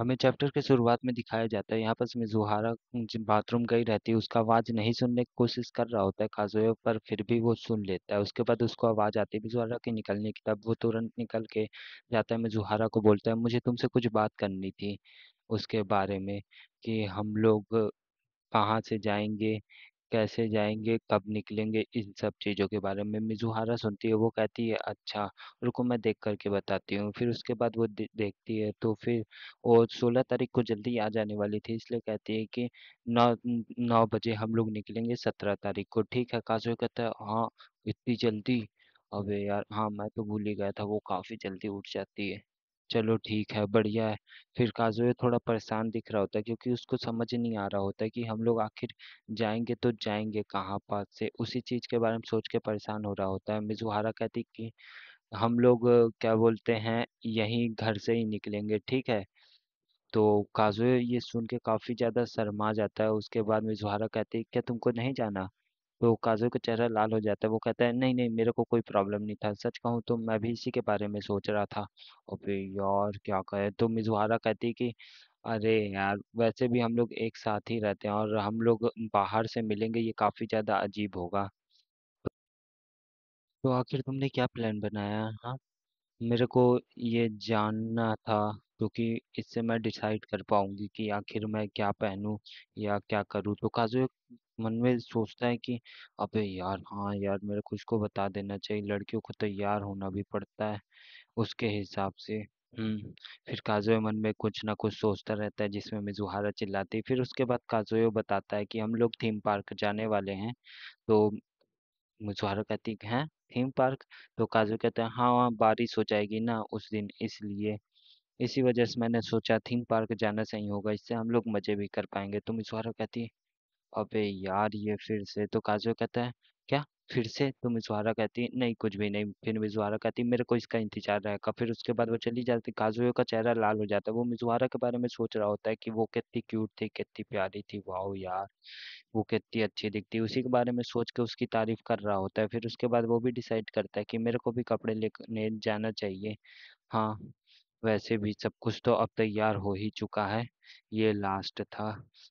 हमें चैप्टर के शुरुआत में दिखाया जाता है यहाँ पर इसमें जुहारा बाथरूम गई रहती है उसका आवाज़ नहीं सुनने की कोशिश कर रहा होता है खाजोए पर फिर भी वो सुन लेता है उसके बाद उसको आवाज़ आती है जुहारा के निकलने की तब वो तुरंत निकल के जाता है मैं जुहारा को बोलता है मुझे तुमसे कुछ बात करनी थी उसके बारे में कि हम लोग कहाँ से जाएंगे कैसे जाएंगे कब निकलेंगे, इन सब चीज़ों के बारे में मिज़ुहारा सुनती है, वो कहती है अच्छा, रुको मैं देख कर के बताती हूँ। फिर उसके बाद वो दे देखती है तो फिर वो सोलह तारीख को जल्दी आ जाने वाली थी इसलिए कहती है कि नौ नौ बजे हम लोग निकलेंगे सत्रह तारीख को, ठीक है? काजू कहता है हाँ, इतनी जल्दी? अबे यार! हाँ, मैं तो भूल ही गया था, वो काफ़ी जल्दी उठ जाती है। चलो ठीक है, बढ़िया है। फिर काज़ोए थोड़ा परेशान दिख रहा होता है क्योंकि उसको समझ नहीं आ रहा होता है कि हम लोग आखिर जाएंगे तो जाएंगे कहाँ पास से? उसी चीज़ के बारे में सोच के परेशान हो रहा होता है। मिज़ुहारा कहती कि हम लोग क्या बोलते हैं यहीं घर से ही निकलेंगे, ठीक है? तो काज़ोए ये सुन के काफ़ी ज़्यादा शर्मा जाता है। उसके बाद मिज़ुहारा कहती है, "क्या तुमको नहीं जाना?" तो काजू का चेहरा लाल हो जाता है वो कहता है नहीं नहीं मेरे को कोई प्रॉब्लम नहीं था सच कहूँ तो मैं भी इसी के बारे में सोच रहा था फिर यार क्या कहे तो मिजुहारा कहती कि अरे यार वैसे भी हम लोग एक साथ ही रहते हैं और हम लोग बाहर से मिलेंगे ये काफी ज्यादा अजीब होगा तो आखिर तुमने क्या प्लान बनाया हाँ मेरे को ये जानना था क्योंकि इससे मैं डिसाइड कर पाऊंगी कि आखिर मैं क्या पहनूं या क्या करूं तो काजू मन में सोचता है कि अबे यार हाँ यार मेरे को इसको बता देना चाहिए लड़कियों को तैयार होना भी पड़ता है उसके हिसाब से हम्म फिर काजोए मन में कुछ ना कुछ सोचता रहता है जिसमें मिजुहारा चिल्लाती है। फिर उसके बाद काजोए बताता है कि हम लोग थीम पार्क जाने वाले हैं तो मिजुहारा कहती है हैं थीम पार्क तो काजू कहते हैं हाँ वहाँ बारिश हो जाएगी ना उस दिन इसलिए इसी वजह से मैंने सोचा थीम पार्क जाना सही होगा इससे हम लोग मज़े भी कर पाएंगे तुम इस कहती है अबे यार ये फिर से तो काजू कहता है क्या फिर से तो मिसवारा कहती है नहीं कुछ भी नहीं फिर मिसवारा कहती है मेरे को इसका इंतजार रहेगा फिर उसके बाद वो चली जाती काजुओ का चेहरा लाल हो जाता है वो मिसवारा के बारे में सोच रहा होता है कि वो कितनी क्यूट थी कितनी प्यारी थी वाह यार वो कितनी अच्छी दिखती है उसी के बारे में सोच के उसकी तारीफ कर रहा होता है फिर उसके बाद वो भी डिसाइड करता है कि मेरे को भी कपड़े लेने जाना चाहिए हाँ वैसे भी सब कुछ तो अब तैयार हो ही चुका है ये लास्ट था